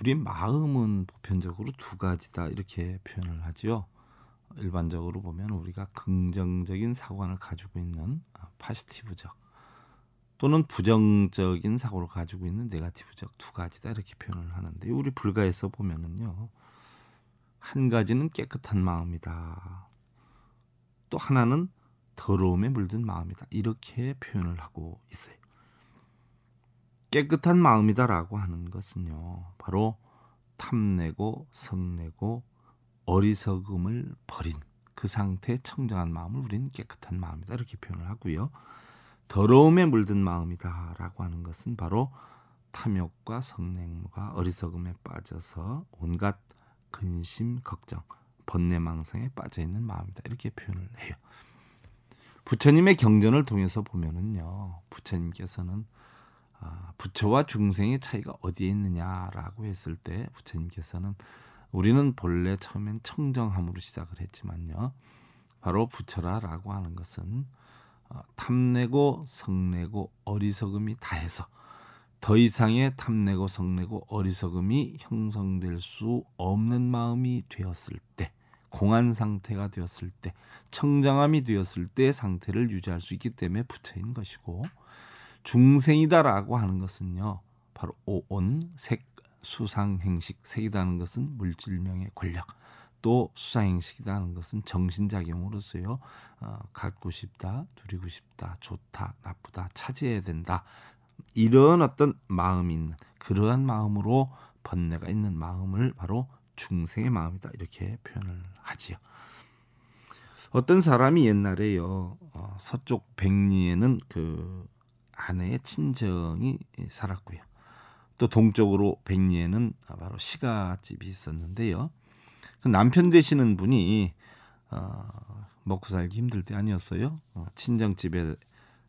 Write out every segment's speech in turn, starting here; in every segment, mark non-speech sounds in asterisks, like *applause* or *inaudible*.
우리 마음은 보편적으로 두 가지다 이렇게 표현을 하지요. 일반적으로 보면 우리가 긍정적인 사관을 가지고 있는 아, 파시티브적 또는 부정적인 사고를 가지고 있는 네가티브적 두 가지다 이렇게 표현을 하는데 우리 불가에서 보면은요 한 가지는 깨끗한 마음이다 또 하나는 더러움에 물든 마음이다 이렇게 표현을 하고 있어요. 깨끗한 마음이다라고 하는 것은요. 바로 탐내고 성내고 어리석음을 버린 그 상태의 청정한 마음을 우리는 깨끗한 마음이다 이렇게 표현을 하고요. 더러움에 물든 마음이다라고 하는 것은 바로 탐욕과 성냉무가 어리석음에 빠져서 온갖 근심, 걱정, 번뇌망상에 빠져 있는 마음이다 이렇게 표현을 해요. 부처님의 경전을 통해서 보면은요, 부처님께서는 아, 부처와 중생의 차이가 어디에 있느냐라고 했을 때 부처님께서는 우리는 본래 처음엔 청정함으로 시작을 했지만요. 바로 부처라라고 하는 것은 어, 탐내고 성내고 어리석음이 다해서 더 이상의 탐내고 성내고 어리석음이 형성될 수 없는 마음이 되었을 때 공안 상태가 되었을 때 청정함이 되었을 때 상태를 유지할 수 있기 때문에 부처인 것이고 중생이다라고 하는 것은요. 바로 오온 색 수상 행식 색이다는 것은 물질명의 권력 또 수상행식이라는 것은 정신작용으로서요 어, 갖고 싶다 누리고 싶다 좋다 나쁘다 차지해야 된다 이런 어떤 마음이 있는 그러한 마음으로 번뇌가 있는 마음을 바로 중생의 마음이다 이렇게 표현을 하지요 어떤 사람이 옛날에요 어, 서쪽 백리에는 그 아내의 친정이 살았고요. 또 동쪽으로 백리에는 바로 시가집이 있었는데요. 그 남편 되시는 분이 어, 먹고 살기 힘들 때 아니었어요. 어, 친정집에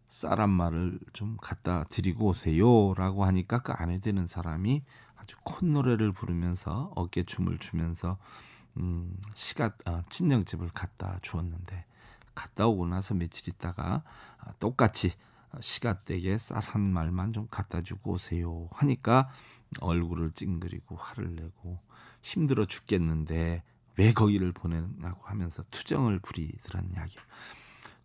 쌀 한 마를 좀 갖다 드리고 오세요라고 하니까 그 아내 되는 사람이 아주 콧노래를 부르면서 어깨춤을 추면서 음, 시가 아, 친정집을 갖다 주었는데 갔다 오고 나서 며칠 있다가 아, 똑같이 시가댁에 쌀 한 말만 좀 갖다 주고 오세요 하니까 얼굴을 찡그리고 화를 내고 힘들어 죽겠는데 왜 거기를 보내냐고 하면서 투정을 부리더란 이야기.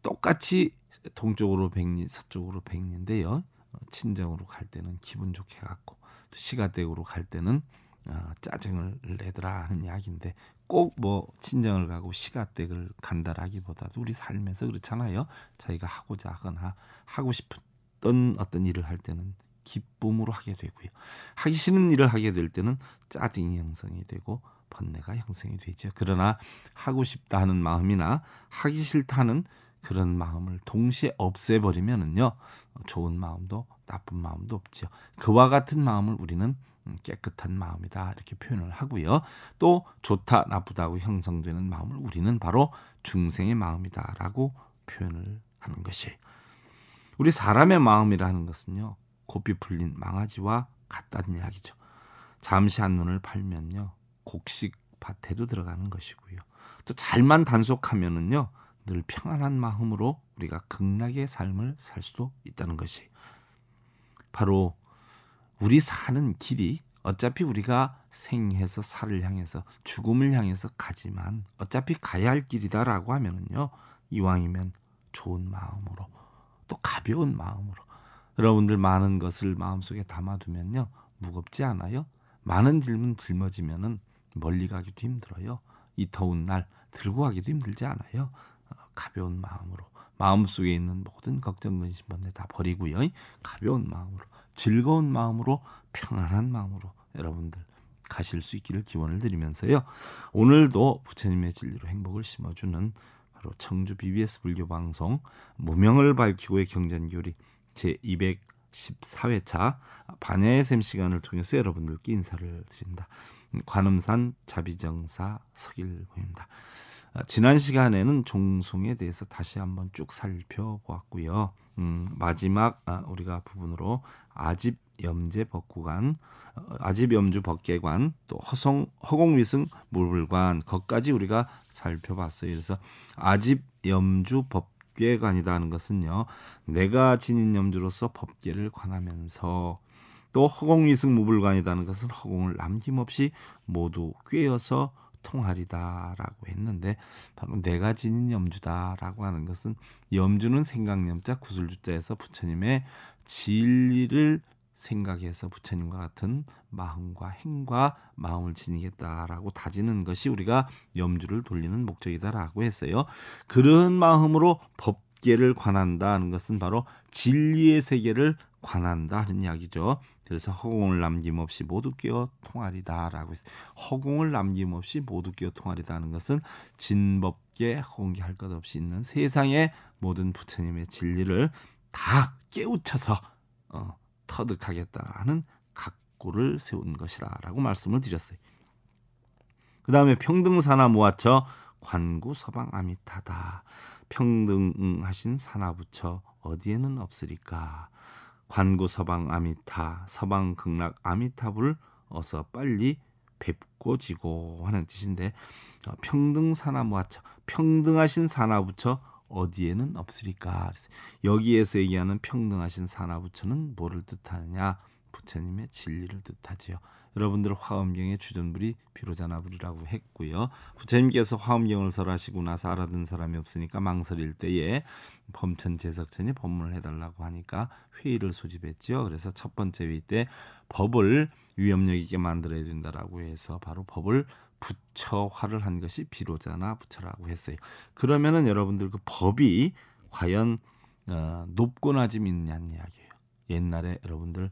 똑같이 동쪽으로 백리 서쪽으로 백리인데요. 어, 친정으로 갈 때는 기분 좋게 갔고 또 시가댁으로 갈 때는 어, 짜증을 내더라 하는 이야기인데 꼭뭐 친정을 가고 시가댁을 간다라기보다도 우리 살면서 그렇잖아요. 자기가 하고자 하거나 하고 싶었던 어떤 일을 할 때는 기쁨으로 하게 되고요. 하기 싫은 일을 하게 될 때는 짜증이 형성이 되고 번뇌가 형성이 되죠. 그러나 하고 싶다 하는 마음이나 하기 싫다는 그런 마음을 동시에 없애버리면은요 좋은 마음도 나쁜 마음도 없지요. 그와 같은 마음을 우리는 음, 깨끗한 마음이다 이렇게 표현을 하고요. 또 좋다 나쁘다고 형성되는 마음을 우리는 바로 중생의 마음이다라고 표현을 하는 것이 우리 사람의 마음이라는 것은요 곱비 풀린 망아지와 같다는 이야기죠. 잠시 한눈을 팔면요 곡식 밭에도 들어가는 것이고요. 또 잘만 단속하면은요 늘 평안한 마음으로 우리가 극락의 삶을 살 수도 있다는 것이 바로 우리 사는 길이 어차피 우리가 생해서 살을 향해서 죽음을 향해서 가지만 어차피 가야 할 길이다라고 하면은요 이왕이면 좋은 마음으로 또 가벼운 마음으로 여러분들 많은 것을 마음속에 담아두면요 무겁지 않아요 많은 질문 짊어지면은 멀리 가기도 힘들어요 이 더운 날 들고 가기도 힘들지 않아요 어, 가벼운 마음으로 마음속에 있는 모든 걱정 근심 번뇌 다 버리고요 가벼운 마음으로 즐거운 마음으로 평안한 마음으로 여러분들 가실 수 있기를 기원을 드리면서요. 오늘도 부처님의 진리로 행복을 심어주는 바로 청주 BBS 불교 방송 무명을 밝히고의 경전교리 제 214회차 반야의 샘 시간을 통해서 여러분들께 인사를 드립니다. 관음산 자비정사 석일호입니다. 아, 지난 시간에는 종송에 대해서 다시 한번 쭉 살펴보았고요. 음, 마지막 아, 우리가 부분으로 아집 염제 법구관, 어, 아집 염주 법계관, 또 허성 허공위승 물불관 것까지 우리가 살펴봤어요. 그래서 아집 염주 법계관이라는 것은요, 내가 지닌 염주로서 법계를 관하면서 또 허공위승 무불관이라는 것은 허공을 남김없이 모두 꿰어서 통하리다라고 했는데 바로 내가 지닌 염주다라고 하는 것은 염주는 생각염자 구술주자에서 부처님의 진리를 생각해서 부처님과 같은 마음과 행과 마음을 지니겠다라고 다지는 것이 우리가 염주를 돌리는 목적이다라고 했어요. 그런 마음으로 법계를 관한다는 것은 바로 진리의 세계를 관한다 하는 이야기죠. 그래서 허공을 남김없이 모두 끼어 통하리다라고 했어요. 허공을 남김없이 모두 끼어 통하리다는 것은 진법계 허공할 계것 없이 있는 세상의 모든 부처님의 진리를 다 깨우쳐서 어, 터득하겠다 하는 각고를 세운 것이라라고 말씀을 드렸어요. 그 다음에 평등사나 모아쳐 관구 서방 아미타다 평등하신 산하부처 어디에는 없으리까 관구 서방 아미타, 서방 극락 아미타불 어서 빨리 뵙고 지고 하는 뜻인데 어, 평등 산하무하처 평등하신 산하부처 어디에는 없으리까 여기에서 얘기하는 평등하신 산하부처는 뭐를 뜻하느냐 부처님의 진리를 뜻하지요 여러분들 화엄경의 주전부리 비로자나부리라고 했고요. 부처님께서 화엄경을 설하시고 나서 알아듣는 사람이 없으니까 망설일 때에 범천 제석천이 법문을 해달라고 하니까 회의를 소집했죠 그래서 첫 번째 회의 때 법을 위협력 있게 만들어야 된다라고 해서 바로 법을 부처화를 한 것이 비로자나 부처라고 했어요. 그러면은 여러분들 그 법이 과연 어, 높고 낮음이 있냐는 이야기예요. 옛날에 여러분들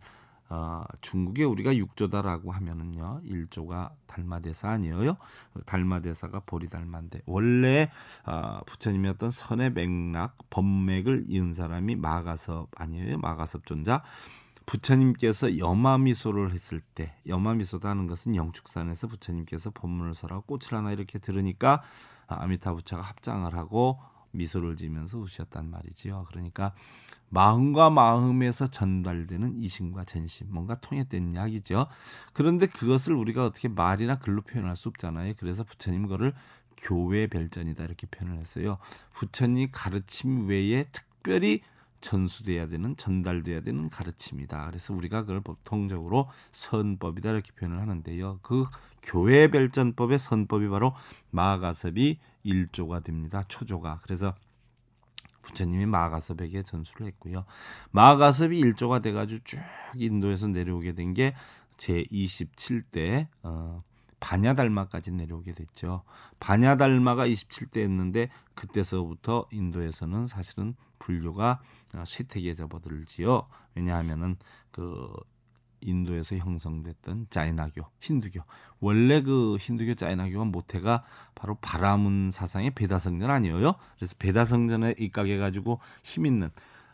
어, 중국에 우리가 육조다라고 하면은요 일조가 달마대사 아니에요? 그 달마대사가 보리달만데 원래 어, 부처님이었던 선의 맥락 법맥을 이은 사람이 마가섭 아니에요? 마가섭존자 부처님께서 염마미소를 했을 때염마미소다는 것은 영축산에서 부처님께서 법문을 설하고 꽃을 하나 이렇게 들으니까 아미타부처가 합장을 하고 미소를 지면서 웃으셨단 말이지요. 그러니까 마음과 마음에서 전달되는 이심과 전심 뭔가 통했된 이야기죠. 그런데 그것을 우리가 어떻게 말이나 글로 표현할 수 없잖아요. 그래서 부처님 그거를 교회 별전이다 이렇게 표현을 했어요. 부처님 가르침 외에 특별히 전수돼야 되는 전달돼야 되는 가르침이다. 그래서 우리가 그걸 보통적으로 선법이다 이렇게 표현을 하는데요. 그 교회 별전법의 선법이 바로 마가섭이 1조가 됩니다. 초조가. 그래서 부처님이 마가섭에게 전수를 했고요. 마가섭이 1조가 돼가지고 쭉 인도에서 내려오게 된 게 제 27대 어, 반야달마까지 내려오게 됐죠. 반야달마가 27대였는데 그때서부터 인도에서는 사실은 분류가쇠퇴계에 접어들지요. 왜냐하면은 그 인도에서 형성됐던 자이나교, 힌두교. 원래 그 힌두교 자이나교가 모태가 바로 바라문 사상의 베다성전 아니에요? 그래서 베다성전에 입각해 가지고 힘 있는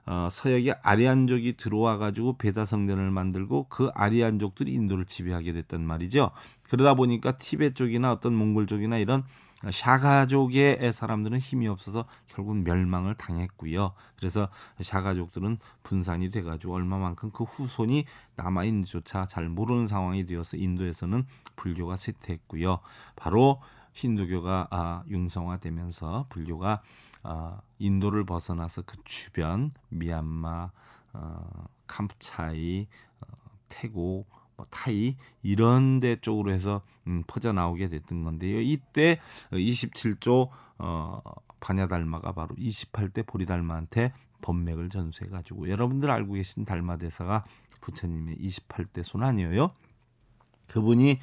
어, 서역에 아리안족이 들어와 가지고 베다성전을 만들고 그 아리안족들이 인도를 지배하게 됐단 말이죠. 그러다 보니까 티베 쪽이나 어떤 몽골 쪽이나 이런 샤가족의 사람들은 힘이 없어서 결국 멸망을 당했고요. 그래서 샤가족들은 분산이 돼가지고 얼마만큼 그 후손이 남아있는지조차 잘 모르는 상황이 되어서 인도에서는 불교가 쇠퇴했고요. 바로 힌두교가 아, 융성화되면서 불교가 아, 인도를 벗어나서 그 주변 미얀마, 어, 캄차이, 어, 태국 뭐 타이 이런 데 쪽으로 해서 음, 퍼져 나오게 됐던 건데요. 이때 27조 어, 반야달마가 바로 28대 보리달마한테 법맥을 전수해 가지고 여러분들 알고 계신 달마 대사가 부처님의 28대 손아니에요. 그분이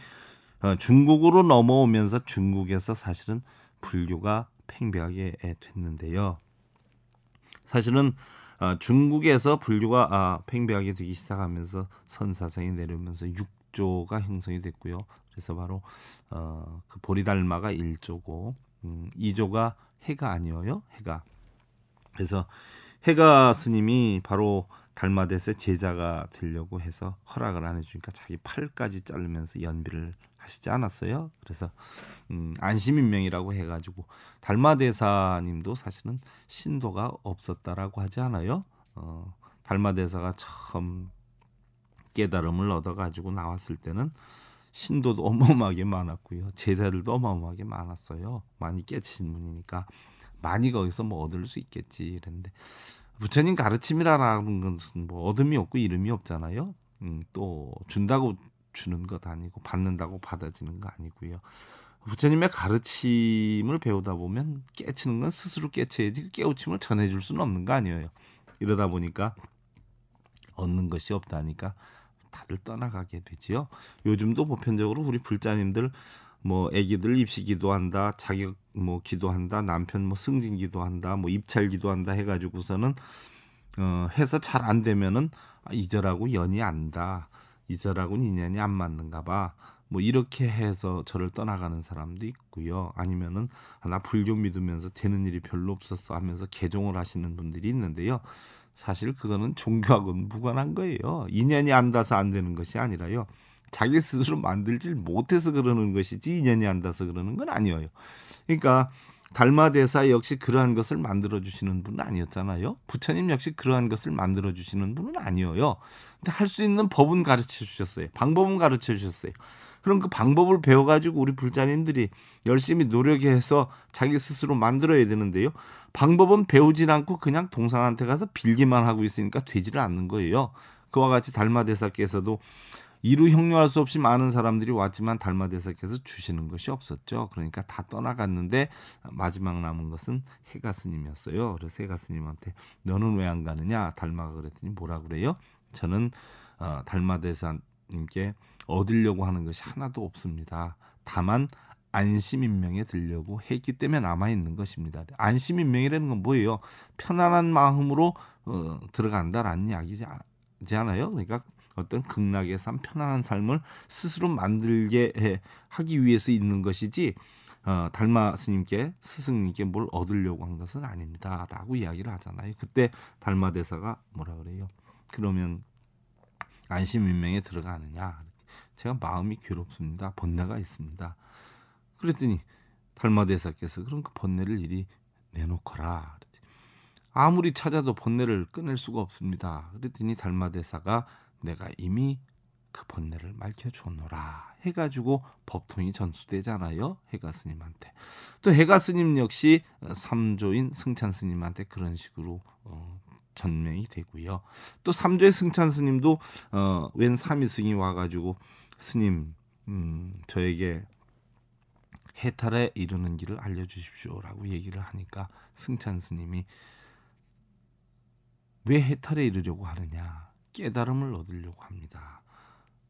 어, 중국으로 넘어오면서 중국에서 사실은 불교가 팽배하게 됐는데요. 사실은 어, 중국에서 분류가 아, 팽배하게 되기 시작하면서 선사성이 내려오면서 육조가 형성이 됐고요. 그래서 바로 어, 그 보리달마가 일조고 음, 2조가 해가 아니어요. 해가. 그래서 해가 스님이 바로 달마대세 제자가 되려고 해서 허락을 안 해주니까 자기 팔까지 자르면서 연비를 하시지 않았어요. 그래서 음, 안심인명이라고 해가지고 달마대사님도 사실은 신도가 없었다라고 하지 않아요. 어, 달마대사가 처음 깨달음을 얻어가지고 나왔을 때는 신도도 *laughs* 어마어마하게 많았고요. 제자들도 어마어마하게 많았어요. 많이 깨치신 분이니까 많이 거기서 뭐 얻을 수 있겠지 이랬는데 부처님 가르침이라는 것은 뭐 얻음이 없고 이름이 없잖아요. 음, 또 준다고 주는 것 아니고 받는다고 받아지는 거 아니고요. 부처님의 가르침을 배우다 보면 깨치는 건 스스로 깨쳐야지 그 깨우침을 전해줄 수는 없는 거 아니에요. 이러다 보니까 얻는 것이 없다니까 다들 떠나가게 되지요. 요즘도 보편적으로 우리 불자님들 뭐 아기들 입시 기도한다, 자격 뭐 기도한다, 남편 뭐 승진 기도한다, 뭐 입찰 기도한다 해가지고서는 어, 해서 잘 안 되면은 아, 잊으라고 연이 안다. 이사라고 인연이 안 맞는가 봐. 뭐 이렇게 해서 저를 떠나가는 사람도 있고요. 아니면은 아, 나 불교 믿으면서 되는 일이 별로 없었어 하면서 개종을 하시는 분들이 있는데요. 사실 그거는 종교하고는 무관한 거예요. 인연이 안 닿아서 안 되는 것이 아니라요. 자기 스스로 만들질 못해서 그러는 것이지 인연이 안 닿아서 그러는 건 아니에요. 그러니까 달마 대사 역시 그러한 것을 만들어 주시는 분은 아니었잖아요. 부처님 역시 그러한 것을 만들어 주시는 분은 아니어요. 근데 할 수 있는 법은 가르쳐 주셨어요. 방법은 가르쳐 주셨어요. 그럼 그 방법을 배워 가지고 우리 불자님들이 열심히 노력해서 자기 스스로 만들어야 되는데요. 방법은 배우진 않고 그냥 동상한테 가서 빌기만 하고 있으니까 되지를 않는 거예요. 그와 같이 달마 대사께서도 이루 형용할 수 없이 많은 사람들이 왔지만 달마대사께서 주시는 것이 없었죠. 그러니까 다 떠나갔는데 마지막 남은 것은 해가 스님이었어요. 그래서 해가 스님한테 너는 왜 안 가느냐? 달마가 그랬더니 뭐라 그래요? 저는 어, 달마대사님께 얻으려고 하는 것이 하나도 없습니다. 다만 안심인명에 들려고 했기 때문에 남아 있는 것입니다. 안심인명이라는 건 뭐예요? 편안한 마음으로 어, 들어간다라는 이야기지 않아요? 그러니까 어떤 극락의 삶, 편안한 삶을 스스로 만들게 하기 위해서 있는 것이지 어, 달마 스님께 스승님께 뭘 얻으려고 한 것은 아닙니다라고 이야기를 하잖아요. 그때 달마 대사가 뭐라 그래요? 그러면 안심인명에 들어가느냐? 제가 마음이 괴롭습니다. 번뇌가 있습니다. 그랬더니 달마 대사께서 그럼 그 번뇌를 이리 내놓거라. 아무리 찾아도 번뇌를 끊을 수가 없습니다. 그랬더니 달마 대사가 내가 이미 그 번뇌를 맑혀 주노라 해가지고 법통이 전수되잖아요 해가 스님한테 또 해가 스님 역시 삼조인 승찬 스님한테 그런 식으로 어, 전명이 되고요 또 삼조의 승찬 스님도 어, 웬 삼위승이 와가지고 스님 음, 저에게 해탈에 이르는 길을 알려주십시오라고 얘기를 하니까 승찬 스님이 왜 해탈에 이르려고 하느냐 깨달음을 얻으려고 합니다.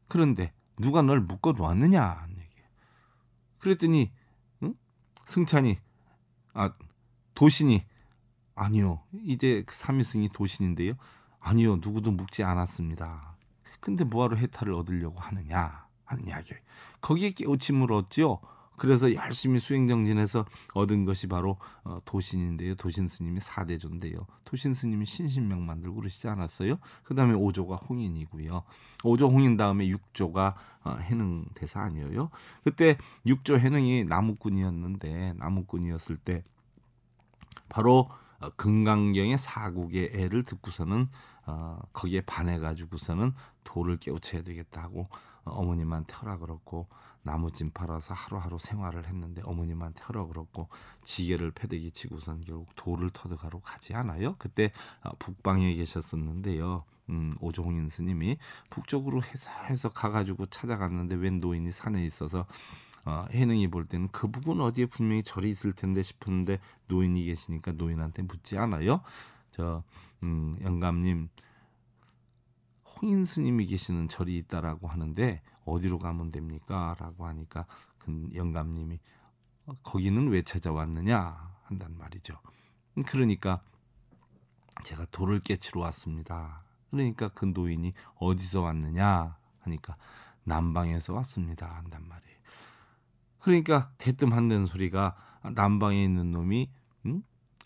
그런데 누가 널 묶어 놓았느냐? 그랬더니 응? 승찬이 아 도신이 아니요 이제 삼위승이 도신인데요. 아니요 누구도 묶지 않았습니다. 근데 뭐하러 해탈을 얻으려고 하느냐 하는 이야기. 거기에 깨우침을 얻지요. 그래서 열심히 수행정진해서 얻은 것이 바로 어, 도신인데요. 도신 스님이 사대조인데요. 도신 스님이 신신명 만들고 그러시지 않았어요? 그 다음에 오조가 홍인이고요. 오조 홍인 다음에 육조가 어, 해능 대사 아니에요? 그때 육조 해능이 나무꾼이었는데 나무꾼이었을 때 바로 어, 금강경의 사국의 애를 듣고서는 어, 거기에 반해가지고서는 돌을 깨우쳐야 되겠다고 어, 어머님한테 허락을 얻고 나무찜 팔아서 하루하루 생활을 했는데 어머님한테 하라 그랬고 지게를 패대기 치고선 결국 돌을 터득하러 가지 않아요. 그때 어, 북방에 계셨었는데요. 음, 오종인 스님이 북쪽으로 해서 해서 가가지고 찾아갔는데 웬 노인이 산에 있어서 어, 해능이 볼 때는 그 부분 어디에 분명히 절이 있을 텐데 싶은데 노인이 계시니까 노인한테 묻지 않아요. 저 음, 영감님 홍인 스님이 계시는 절이 있다라고 하는데 어디로 가면 됩니까? 라고 하니까 그 영감님이 어, 거기는 왜 찾아왔느냐 한단 말이죠. 그러니까 제가 돌을 깨치러 왔습니다. 그러니까 그 노인이 어디서 왔느냐 하니까 남방에서 왔습니다 한단 말이에요. 그러니까 대뜸 한다는 소리가 남방에 있는 놈이 음?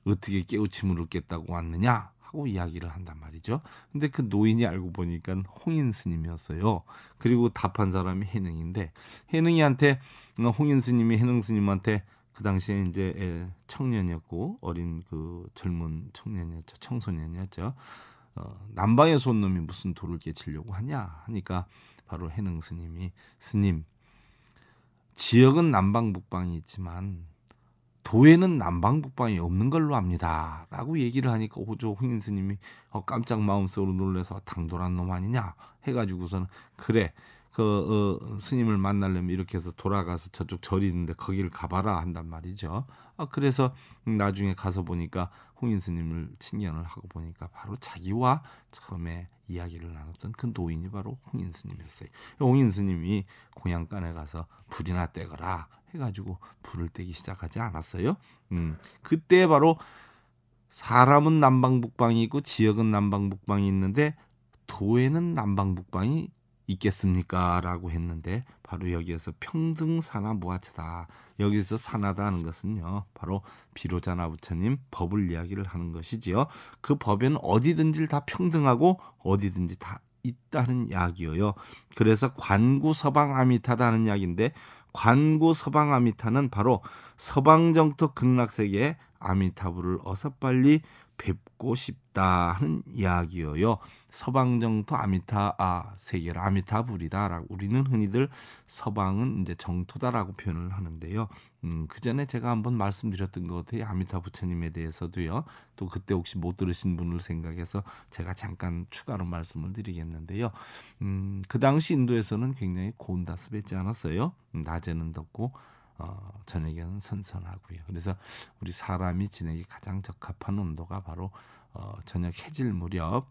어떻게 깨우침으로깼다고 왔느냐 하고 이야기를 한단 말이죠. 근데 그 노인이 알고 보니까 홍인 스님이었어요. 그리고 답한 사람이 해능인데 해능이한테 어, 홍인 스님이 해능 스님한테 그 당시에 이제 청년이었고 어린 그 젊은 청년이었죠. 청소년이었죠. 어, 남방의 손놈이 무슨 돌을 깨치려고 하냐 하니까 바로 해능 스님이 스님 지역은 남방 북방이 있지만 도에는 남방국방이 없는 걸로 압니다. 라고 얘기를 하니까 호조 홍인 스님이 어, 깜짝 마음속으로 놀래서 당돌한 놈 아니냐 해가지고서는 그래 그 어, 스님을 만나려면 이렇게 해서 돌아가서 저쪽 절이 있는데 거기를 가봐라 한단 말이죠. 아, 그래서 나중에 가서 보니까 홍인 스님을 친견을 하고 보니까 바로 자기와 처음에 이야기를 나눴던 그 노인이 바로 홍인 스님이었어요. 홍인 스님이 공양간에 가서 불이나 떼거라 해가지고 불을 떼기 시작하지 않았어요. 음, 그때 바로 사람은 남방북방이 있고 지역은 남방북방이 있는데 도에는 남방북방이 있겠습니까라고 했는데 바로 여기에서 평등사나 무아체다 여기서 산하다 는 것은요 바로 비로자나 부처님 법을 이야기를 하는 것이지요 그 법에는 어디든지 다 평등하고 어디든지 다 있다는 이야기예요 그래서 관구 서방 아미타다는 이야기인데 관구 서방 아미타는 바로 서방 정토 극락세계의 아미타불을 어서 빨리 뵙고 싶다 하는 이야기여요. 서방정토 아미타 아세계 아미타불이다라고 우리는 흔히들 서방은 이제 정토다라고 표현을 하는데요. 음, 그 전에 제가 한번 말씀드렸던 것 같아요. 아미타 부처님에 대해서도요. 또 그때 혹시 못 들으신 분을 생각해서 제가 잠깐 추가로 말씀을 드리겠는데요. 음, 그 당시 인도에서는 굉장히 고온다습했지 않았어요. 음, 낮에는 덥고 어, 저녁에는 선선하고요. 그래서 우리 사람이 지내기 가장 적합한 온도가 바로 어, 저녁 해질 무렵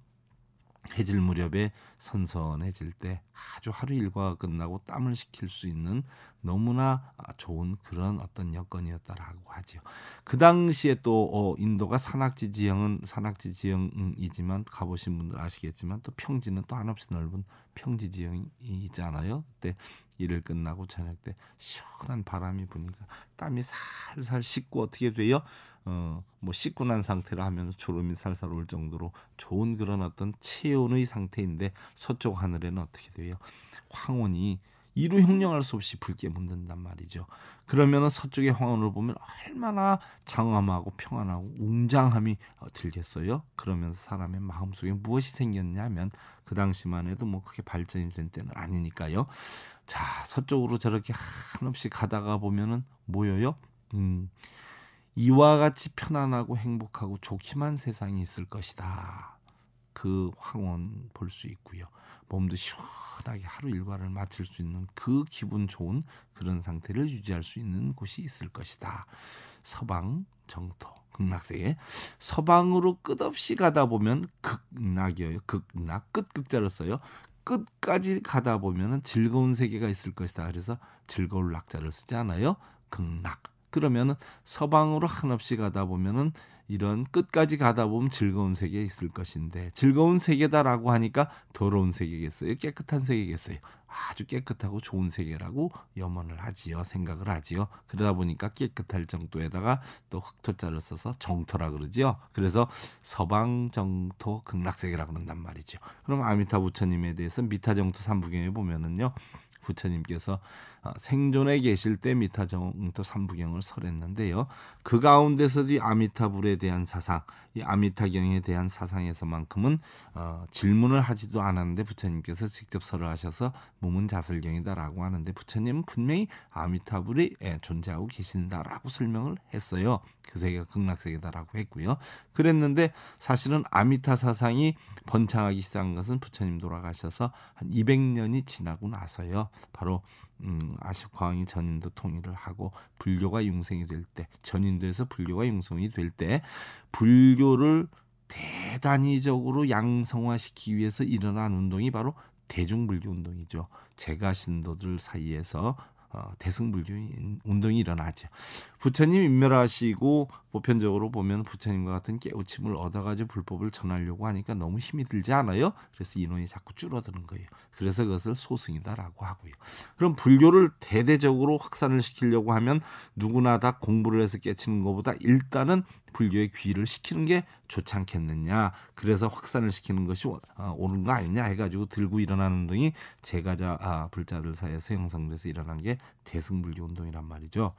해질 무렵에 선선해질 때 아주 하루 일과가 끝나고 땀을 식힐 수 있는 너무나 좋은 그런 어떤 여건이었다라고 하죠그 당시에 또 어, 인도가 산악지 지형은 산악지 지형이지만 가보신 분들 아시겠지만 또 평지는 또 한없이 넓은 평지 지형이잖아요. 그때 일을 끝나고 저녁 때 시원한 바람이 부니까 땀이 살살 씻고 어떻게 돼요? 어, 뭐 씻고 난 상태로 하면 졸음이 살살 올 정도로 좋은 그런 어떤 체온의 상태인데 서쪽 하늘에는 어떻게 돼요? 황혼이 이루 형용할 수 없이 붉게 물든단 말이죠. 그러면 서쪽의 황혼을 보면 얼마나 장엄하고 평안하고 웅장함이 어, 들겠어요. 그러면서 사람의 마음속에 무엇이 생겼냐면 그 당시만 해도 뭐 그게 렇 발전이 된 때는 아니니까요. 자 서쪽으로 저렇게 한없이 가다가 보면은 뭐여요? 음, 이와 같이 편안하고 행복하고 좋기만 세상이 있을 것이다. 그 황혼 볼 수 있고요. 몸도 시원하게 하루 일과를 마칠 수 있는 그 기분 좋은 그런 상태를 유지할 수 있는 곳이 있을 것이다. 서방 정토 극락세에 서방으로 끝없이 가다 보면 극락이에요. 극락 끝 극자를 써요. 끝까지 가다 보면 즐거운 세계가 있을 것이다. 그래서 즐거울 낙자를 쓰지 않아요. 극락 그러면은 서방으로 한없이 가다 보면은 이런 끝까지 가다 보면 즐거운 세계에 있을 것인데 즐거운 세계다라고 하니까 더러운 세계겠어요? 깨끗한 세계겠어요? 아주 깨끗하고 좋은 세계라고 염원을 하지요. 생각을 하지요. 그러다 보니까 깨끗할 정도에다가 또 흑토자를 써서 정토라 그러지요. 그래서 서방 정토 극락세계라 고 그런단 말이죠. 그럼 아미타 부처님에 대해서 미타 정토 삼부경에 보면은요. 부처님께서 아, 생존에 계실 때 미타정토 삼부경을 설했는데요. 그 가운데서도 이 아미타불에 대한 사상, 이 아미타경에 대한 사상에서만큼은 어, 질문을 하지도 않았는데 부처님께서 직접 설을 하셔서 몸은 자설경이다라고 하는데 부처님은 분명히 아미타불이 예, 존재하고 계신다라고 설명을 했어요. 그 세계가 극락세계다라고 했고요. 그랬는데 사실은 아미타 사상이 번창하기 시작한 것은 부처님 돌아가셔서 한 200년이 지나고 나서요. 바로 음, 아시아광이 전인도 통일을 하고 불교가 융성이 될 때 전인도에서 불교가 융성이 될 때 불교를 대단위적으로 양성화시키기 위해서 일어난 운동이 바로 대중불교 운동이죠. 제가 신도들 사이에서 어, 대승불교 운동이 일어나죠. 부처님 인멸하시고 보편적으로 보면 부처님과 같은 깨우침을 얻어가지고 불법을 전하려고 하니까 너무 힘이 들지 않아요? 그래서 인원이 자꾸 줄어드는 거예요. 그래서 그것을 소승이다라고 하고요. 그럼 불교를 대대적으로 확산을 시키려고 하면 누구나 다 공부를 해서 깨치는 것보다 일단은 불교의 귀를 시키는 게 좋지 않겠느냐. 그래서 확산을 시키는 것이 어, 옳은 거 아니냐 해가지고 들고 일어나는 등이 제가자 아, 불자들 사이에서 형성돼서 일어난 게 대승불교 운동이란 말이죠.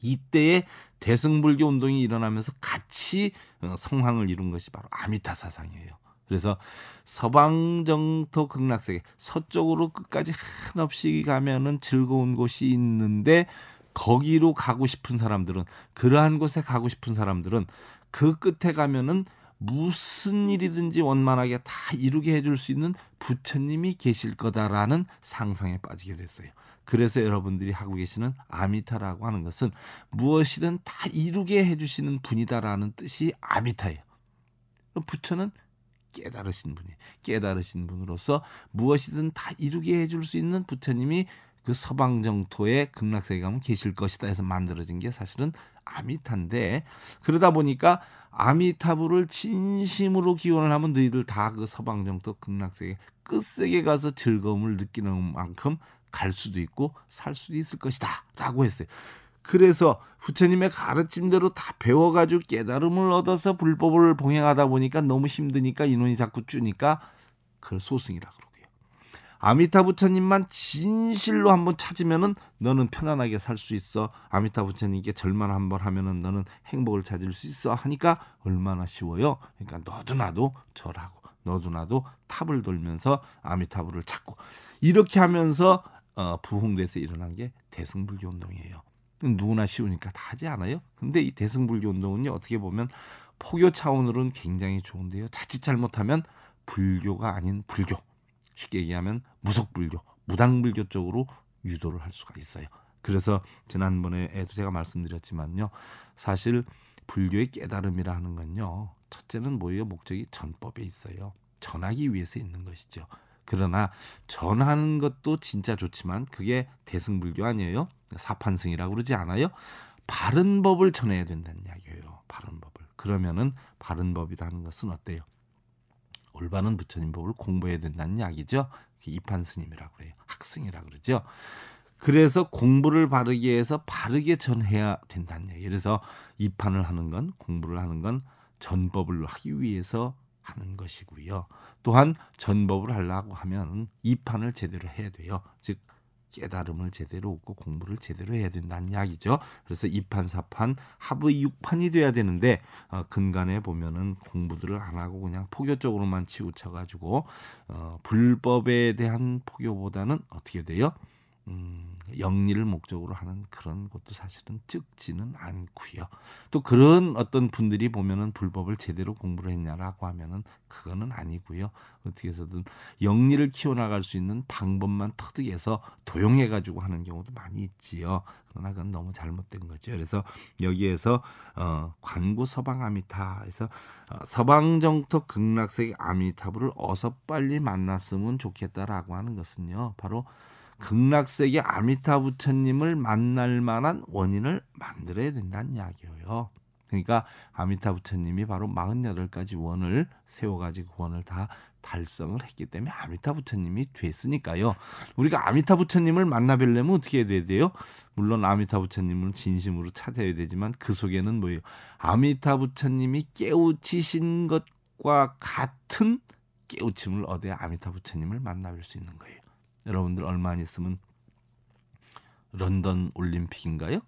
이때에 대승불교 운동이 일어나면서 같이 어, 성황을 이룬 것이 바로 아미타 사상이에요. 그래서 서방정토 극락세계 서쪽으로 끝까지 한없이 가면은 즐거운 곳이 있는데 거기로 가고 싶은 사람들은 그러한 곳에 가고 싶은 사람들은 그 끝에 가면은 무슨 일이든지 원만하게 다 이루게 해줄 수 있는 부처님이 계실 거다라는 상상에 빠지게 됐어요. 그래서 여러분들이 하고 계시는 아미타라고 하는 것은 무엇이든 다 이루게 해주시는 분이다라는 뜻이 아미타예요. 부처는 깨달으신 분이 깨달으신 분으로서 무엇이든 다 이루게 해줄 수 있는 부처님이 그 서방 정토의 극락세계 가면 계실 것이다 해서 만들어진 게 사실은 아미타인데 그러다 보니까 아미타부를 진심으로 기원을 하면 너희들 다 그 서방 정토 극락세계 끝세계 가서 즐거움을 느끼는 만큼 갈 수도 있고 살 수도 있을 것이다라고 했어요. 그래서 부처님의 가르침대로 다 배워가지고 깨달음을 얻어서 불법을 봉행하다 보니까 너무 힘드니까 인원이 자꾸 줄니까 그걸 소승이라 그러고요. 아미타 부처님만 진실로 한번 찾으면은 너는 편안하게 살 수 있어. 아미타 부처님께 절만 한번 하면은 너는 행복을 찾을 수 있어. 하니까 얼마나 쉬워요. 그러니까 너도 나도 절하고 너도 나도 탑을 돌면서 아미타불을 찾고 이렇게 하면서 어, 부흥돼서 일어난 게 대승불교 운동이에요. 누구나 쉬우니까 다 하지 않아요? 근데 이 대승불교 운동은요 어떻게 보면 포교 차원으로는 굉장히 좋은데요. 자칫 잘못하면 불교가 아닌 불교 쉽게 얘기하면 무속불교, 무당불교 쪽으로 유도를 할 수가 있어요. 그래서 지난번에도 제가 말씀드렸지만요. 사실 불교의 깨달음이라 하는 건요. 첫째는 뭐예요? 목적이 전법에 있어요. 전하기 위해서 있는 것이죠. 그러나 전하는 것도 진짜 좋지만 그게 대승불교 아니에요? 사판승이라고 그러지 않아요? 바른 법을 전해야 된다는 이야기예요. 바른 법을. 그러면은 바른 법이다 하는 것은 어때요? 올바른 부처님 법을 공부해야 된다는 이야기죠. 입판 스님이라고 그래요. 학승이라고 그러죠. 그래서 공부를 바르게 해서 바르게 전해야 된다는 얘기. 그래서 입판을 하는 건 공부를 하는 건 전법을 하기 위해서 하는 것이고요. 또한 전법을 하려고 하면 이판을 제대로 해야 돼요. 즉 깨달음을 제대로 얻고 공부를 제대로 해야 된다는 이야기죠. 그래서 2판, 4판, 합의 6판이 돼야 되는데 어, 근간에 보면은 공부들을 안 하고 그냥 포교적으로만 치우쳐가지고 어, 불법에 대한 포교보다는 어떻게 돼요? 음, 영리를 목적으로 하는 그런 것도 사실은 적지는 않고요. 또 그런 어떤 분들이 보면은 불법을 제대로 공부를 했냐라고 하면은 그거는 아니고요. 어떻게 해서든 영리를 키워나갈 수 있는 방법만 터득해서 도용해 가지고 하는 경우도 많이 있지요. 그러나 그건 너무 잘못된 거죠. 그래서 여기에서 어, 관구 서방 아미타에서 어, 서방 정토 극락색 아미타불을 어서 빨리 만났으면 좋겠다라고 하는 것은요. 바로 극락세계 아미타 부처님을 만날 만한 원인을 만들어야 된다는 이야기예요. 그러니까 아미타 부처님이 바로 48가지 원을 세워가지고 그 원을 다 달성을 했기 때문에 아미타 부처님이 됐으니까요. 우리가 아미타 부처님을 만나뵐려면 어떻게 해야 돼요? 물론 아미타 부처님을 진심으로 찾아야 되지만 그 속에는 뭐예요? 아미타 부처님이 깨우치신 것과 같은 깨우침을 얻어야 아미타 부처님을 만나뵐 수 있는 거예요. 여러분들 얼마 안 있으면 런던 올림픽인가요?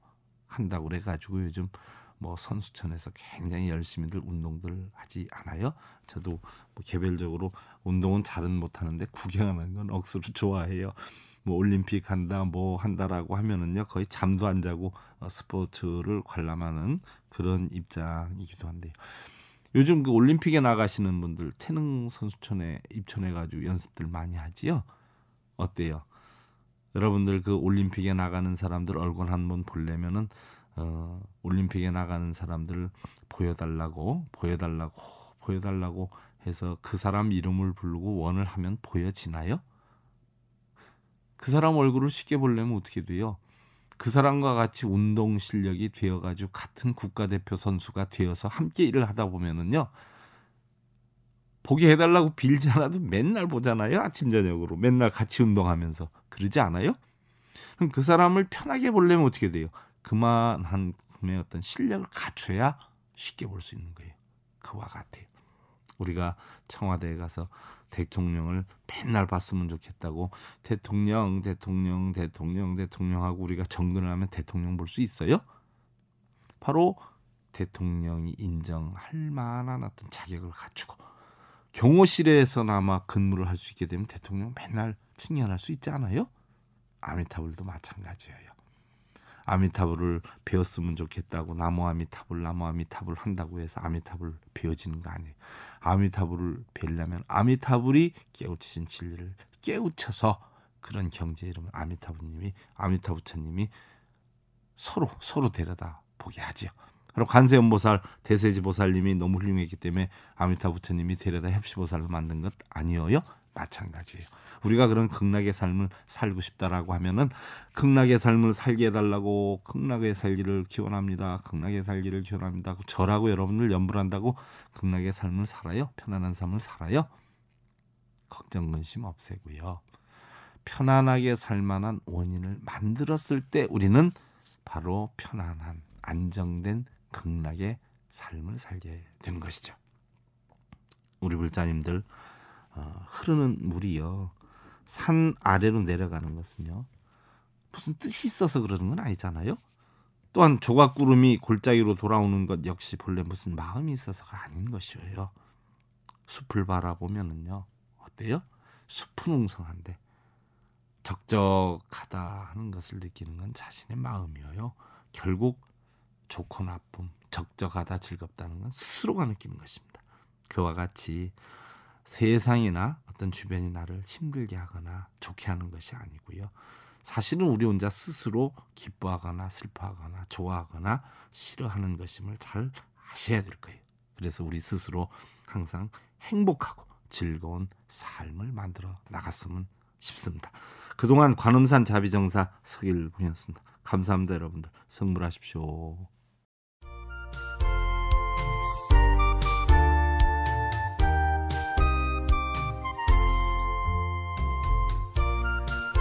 한다고 그래가지고 요즘 뭐 선수촌에서 굉장히 열심히들 운동들 하지 않아요. 저도 뭐 개별적으로 운동은 잘은 못하는데 구경하는 건 억수로 좋아해요. 뭐 올림픽 한다 뭐 한다라고 하면은요 거의 잠도 안 자고 어, 스포츠를 관람하는 그런 입장이기도 한데요. 요즘 그 올림픽에 나가시는 분들 태릉 선수촌에 입촌해가지고 연습들 많이 하지요. 어때요? 여러분들 그 올림픽에 나가는 사람들 얼굴 한 번 보려면은 어, 올림픽에 나가는 사람들 보여달라고 보여달라고 보여달라고 해서 그 사람 이름을 부르고 원을 하면 보여지나요? 그 사람 얼굴을 쉽게 보려면 어떻게 돼요? 그 사람과 같이 운동 실력이 되어가지고 같은 국가대표 선수가 되어서 함께 일을 하다 보면은요 보게 해달라고 빌지 않아도 맨날 보잖아요. 아침 저녁으로 맨날 같이 운동하면서 그러지 않아요? 그럼 그 사람을 편하게 보려면 어떻게 돼요? 그만한의 어떤 실력을 갖춰야 쉽게 볼 수 있는 거예요. 그와 같아요. 우리가 청와대에 가서 대통령을 맨날 봤으면 좋겠다고 대통령 대통령 대통령 대통령하고 우리가 정근을 하면 대통령 볼 수 있어요? 바로 대통령이 인정할 만한 어떤 자격을 갖추고 경호실에서나마 근무를 할 수 있게 되면 대통령 맨날 칭찬할 수있지않아요 아미타불도 마찬가지예요. 아미타불을 배웠으면 좋겠다고 나무 아미타불 나무 아미타불 한다고 해서 아미타불 배워지는 거 아니에요. 아미타불을 배우려면 아미타불이 깨우치신 진리를 깨우쳐서 그런 경제 이름을 아미타불님이 아미타부처님이 서로 서로 데려다 보게 하지요. 바로 관세음보살 대세지보살님이 너무 훌륭했기 때문에 아미타 부처님이 데려다 협시보살로 만든 것 아니어요? 마찬가지예요. 우리가 그런 극락의 삶을 살고 싶다라고 하면은 극락의 삶을 살게 해달라고 극락의 살기를 기원합니다. 극락의 살기를 기원합니다. 저라고 여러분을 염불한다고 극락의 삶을 살아요. 편안한 삶을 살아요. 걱정 근심 없애고요. 편안하게 살만한 원인을 만들었을 때 우리는 바로 편안한 안정된 극락의 삶을 살게 되는 것이죠. 우리 불자님들 어, 흐르는 물이요 산 아래로 내려가는 것은요 무슨 뜻이 있어서 그러는 건 아니잖아요. 또한 조각구름이 골짜기로 돌아오는 것 역시 본래 무슨 마음이 있어서가 아닌 것이에요. 숲을 바라보면은요 어때요? 숲은 웅성한데 적적하다 하는 것을 느끼는 건 자신의 마음이어요. 결국 좋고 나쁨, 적적하다 즐겁다는 건 스스로가 느끼는 것입니다. 그와 같이 세상이나 어떤 주변이 나를 힘들게 하거나 좋게 하는 것이 아니고요. 사실은 우리 혼자 스스로 기뻐하거나 슬퍼하거나 좋아하거나 싫어하는 것임을 잘 아셔야 될 거예요. 그래서 우리 스스로 항상 행복하고 즐거운 삶을 만들어 나갔으면 싶습니다. 그동안 관음산 자비정사 서기를이었습니다 감사합니다 여러분들. 성물하십시오